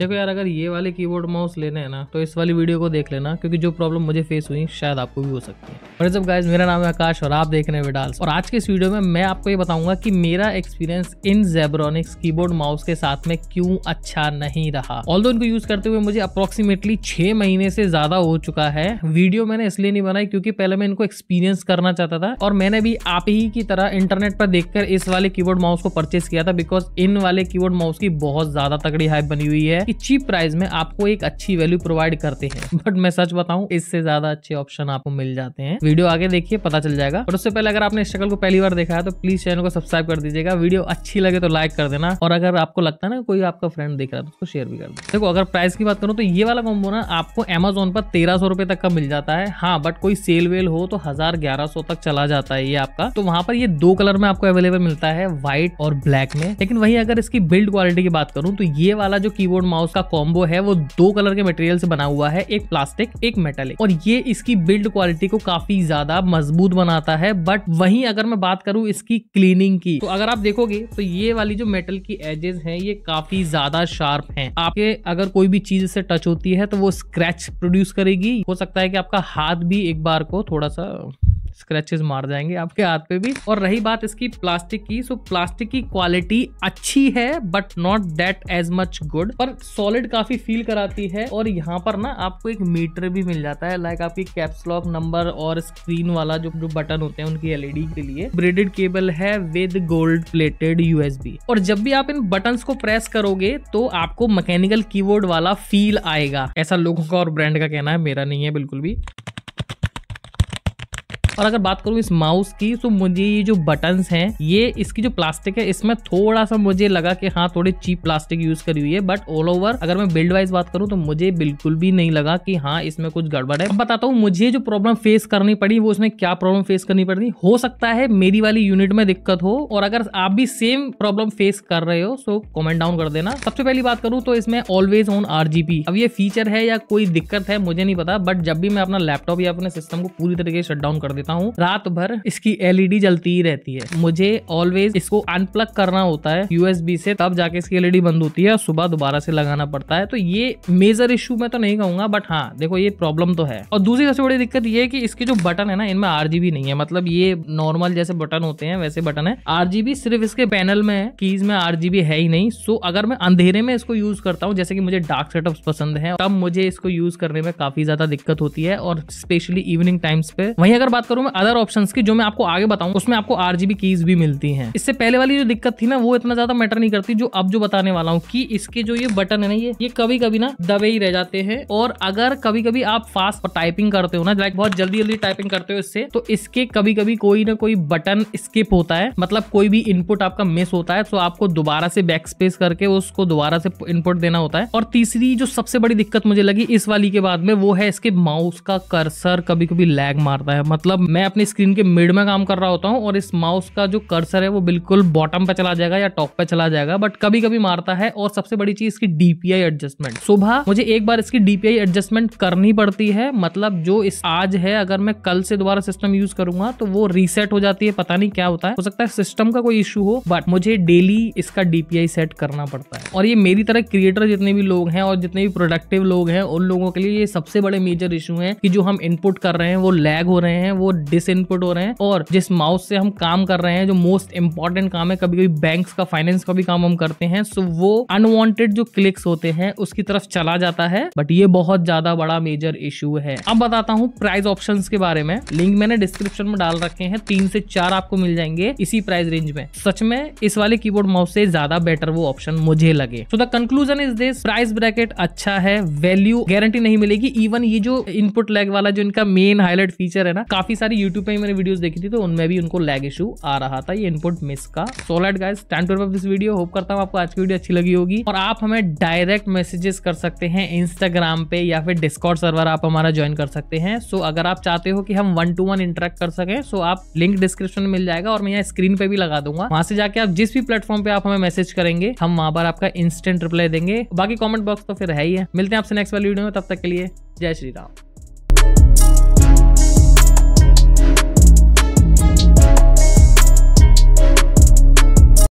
देखो यार अगर ये वाले कीबोर्ड माउस लेने हैं ना तो इस वाली वीडियो को देख लेना क्योंकि जो प्रॉब्लम मुझे फेस हुई शायद आपको भी हो सकती है और जब गाइज मेरा नाम है आकाश और आप देख रहे हैं विडाल्स और आज के इस वीडियो में मैं आपको ये बताऊंगा कि मेरा experience in Zebronics keyboard mouse के साथ में क्यों अच्छा नहीं रहा ऑल इनको यूज करते हुए मुझे अप्रोक्सीमेटली छह महीने से ज्यादा हो चुका है वीडियो मैंने इसलिए नहीं बनाई क्योंकि पहले मैं इनको एक्सपीरियंस करना चाहता था और मैंने भी आप ही की तरह इंटरनेट पर देखकर इस वाले कीबोर्ड माउस को परचेज किया था बिकॉज इन वाले कीबोर्ड माउस की बहुत ज्यादा तगड़ी हाइप बनी हुई है है कि चीप प्राइस में आपको एक अच्छी वैल्यू प्रोवाइड करते हैं बट मैं सच बताऊं इससे ज्यादा अच्छे ऑप्शन आपको मिल जाते हैं वीडियो आगे देखिए पता चल जाएगा और उससे पहले अगर आपने स्ट्रगल को पहली बार देखा है तो प्लीज चैनल को सब्सक्राइब कर दीजिएगा वीडियो अच्छी लगे तो लाइक कर देना और अगर आपको लगता है ना कोई आपका फ्रेंड देख रहा है तो उसको शेयर भी कर देना देखो अगर प्राइस की बात करूँ तो ये वाला कॉम्बो ना आपको एमेजोन पर तेरह सौ रुपए तक का मिल जाता है हाँ बट कोई सेल वेल हो तो हजार ग्यारह सौ तक चला जाता है ये आपका तो वहां पर ये दो कलर में आपको अवेलेबल मिलता है व्हाइट और ब्लैक में लेकिन वही अगर इसकी बिल्ड क्वालिटी की बात करूँ तो ये वाला जो कीबोर्ड माउस का कॉम्बो है वो दो कलर के मटेरियल से बना हुआ है एक प्लास्टिक एक मेटल और ये इसकी बिल्ड क्वालिटी को काफी ज्यादा मजबूत बनाता है बट वहीं अगर मैं बात करूं इसकी क्लीनिंग की तो अगर आप देखोगे तो ये वाली जो मेटल की एजेस हैं ये काफी ज्यादा शार्प हैं आपके अगर कोई भी चीज इससे टच होती है तो वो स्क्रैच प्रोड्यूस करेगी हो सकता है कि आपका हाथ भी एक बार को थोड़ा सा स्क्रेचेज मार जाएंगे आपके हाथ पे भी और रही बात इसकी प्लास्टिक की सो प्लास्टिक की क्वालिटी अच्छी है but not that as much good पर सॉलिड काफी फील कराती है और यहाँ पर ना आपको एक मीटर भी मिल जाता है लाइक आपकी कैप्सलॉक नंबर और स्क्रीन वाला जो जो बटन होते हैं उनकी एलईडी के लिए ब्रेडेड केबल है विद गोल्ड प्लेटेड यूएसबी और जब भी आप इन बटन को प्रेस करोगे तो आपको मैकेनिकल कीबोर्ड वाला फील आएगा ऐसा लोगों का और ब्रांड का कहना है मेरा नहीं है बिल्कुल भी और अगर बात करूँ इस माउस की तो मुझे ये जो बटन है ये इसकी जो प्लास्टिक है इसमें थोड़ा सा मुझे लगा कि हाँ थोड़ी चीप प्लास्टिक यूज करी हुई है बट ऑल ओवर अगर मैं बिल्ड वाइज बात करूँ तो मुझे बिल्कुल भी नहीं लगा कि हाँ इसमें कुछ गड़बड़ है अब बताता हूँ मुझे जो प्रॉब्लम फेस करनी पड़ी वो इसमें क्या प्रॉब्लम फेस करनी पड़ी हो सकता है मेरी वाली यूनिट में दिक्कत हो और अगर आप भी सेम प्रॉब्लम फेस कर रहे हो सो कमेंट डाउन कर देना सबसे पहली बात करूँ तो इसमें ऑलवेज ऑन आर अब ये फीचर है या कोई दिक्कत है मुझे नहीं पता बट जब भी मैं अपना लैपटॉप या अपने सिस्टम को पूरी तरीके से शट डाउन कर देता देता हूँ रात भर इसकी एलईडी e जलती ही रहती है मुझे ऑलवेज इसको अनप्लग करना होता है यूएसबी से तब जाके इसकी एलईडी e बंद होती है सुबह दोबारा से लगाना पड़ता है तो ये मेजर इशू मैं तो नहीं कहूंगा बट हाँ देखो ये प्रॉब्लम तो है और दूसरी सबसे बड़ी दिक्कत ये है कि इसके जो बटन है ना इनमें आरजीबी नहीं है मतलब ये नॉर्मल जैसे बटन होते हैं वैसे बटन है आरजीबी सिर्फ इसके पैनल में है कीज में आरजीबी है ही नहीं सो अगर मैं अंधेरे में इसको यूज करता हूँ जैसे कि मुझे डार्क सेटअप पसंद है तब मुझे इसको यूज करने में काफी ज्यादा दिक्कत होती है और स्पेशली इवनिंग टाइम्स पे वहीं अगर बात करूं मैं अदर ऑप्शंस की जो मैं आपको आगे बताऊं उसमें आपको आरजीबी कीज भी मिलती हैं इससे पहले वाली जो दिक्कत थी ना वो इतना ज्यादा मैटर नहीं करती जो अब जो बताने वाला हूँ की इसके जो ये बटन है ना ये ये कभी कभी ना दबे ही रह जाते हैं और अगर कभी कभी आप फास्ट टाइपिंग करते हो ना लाइक बहुत जल्दी जल्दी टाइपिंग करते हो इससे तो इसके कभी कभी कोई ना कोई बटन स्किप होता है मतलब कोई भी इनपुट आपका मिस होता है तो आपको दोबारा से बैक स्पेस करके उसको दोबारा से इनपुट देना होता है और तीसरी जो सबसे बड़ी दिक्कत मुझे लगी इस वाली के बाद में वो है इसके माउस का कर्सर कभी कभी लैग मारता है मतलब मैं अपनी स्क्रीन के मिड में काम कर रहा होता हूँ और इस माउस का जो कर्सर है वो बिल्कुल बॉटम पे चला जाएगा या टॉप पे चला जाएगा बट कभी कभी मारता है और सबसे बड़ी चीज इसकी डीपीआई एडजस्टमेंट सुबह मुझे एक बार इसकी डीपीआई एडजस्टमेंट करनी पड़ती है मतलब जो इस आज है अगर मैं कल से दोबारा सिस्टम यूज करूंगा तो वो रीसेट हो जाती है पता नहीं क्या होता है हो सकता है सिस्टम का कोई इश्यू हो बट मुझे डेली इसका डीपीआई सेट करना पड़ता है और ये मेरी तरह क्रिएटर जितने भी लोग हैं और जितने भी प्रोडक्टिव लोग हैं उन लोगों के लिए ये सबसे बड़े मेजर इशू है कि जो हम इनपुट कर रहे हैं वो लैग हो रहे हैं वो डिस इनपुट हो रहे हैं और जिस माउस से हम काम कर रहे हैं जो मोस्ट इंपॉर्टेंट काम है कभी कभी बैंक का फाइनेंस का भी काम हम करते हैं सो वो अनवांटेड जो क्लिक्स होते हैं उसकी तरफ चला जाता है बट ये बहुत ज्यादा बड़ा मेजर इशू है अब बताता हूँ प्राइस ऑप्शन के बारे में लिंक मैंने डिस्क्रिप्शन में डाल रखे हैं तीन से चार आपको मिल जाएंगे इसी प्राइस रेंज में सच में इस वाले कीबोर्ड माउस से ज्यादा बेटर वो ऑप्शन मुझे लगे so the conclusion is this price bracket अच्छा है वैल्यू गारंटी नहीं मिलेगी इवन ये जो इनपुट लैग वाला जो इनका मेन हाईलाइट फीचर है ना काफी सारी यूट्यूब पे ही मैंने वीडियोस देखी थी तो उनमें भी उनको लैग इशू आ रहा था ये इनपुट मिस का so let guys time to this video hope करता हूँ आपको आज की वीडियो अच्छी लगी होगी और आप हमें डायरेक्ट मैसेजेस कर सकते हैं इंस्टाग्राम पे या फिर डिस्कॉर्ड सर्वर आप हमारा ज्वाइन कर सकते हैं सो अगर आप चाहते हो कि हम वन टू वन इंटरेक्ट कर सकें सो आप लिंक डिस्क्रिप्शन में मिल जाएगा और मैं यहाँ स्क्रीन पे भी लगा दूंगा वहां से जाके आप जिस भी प्लेटफॉर्म पे आप हमें मैसेज करेंगे हम वहां पर आपका इंस्टेंट रिप्लाई देंगे बाकी कॉमेंट बॉक्स तो फिर है ही है मिलते हैं आपसे नेक्स्ट वाली वीडियो में तब तक के लिए जय श्री राम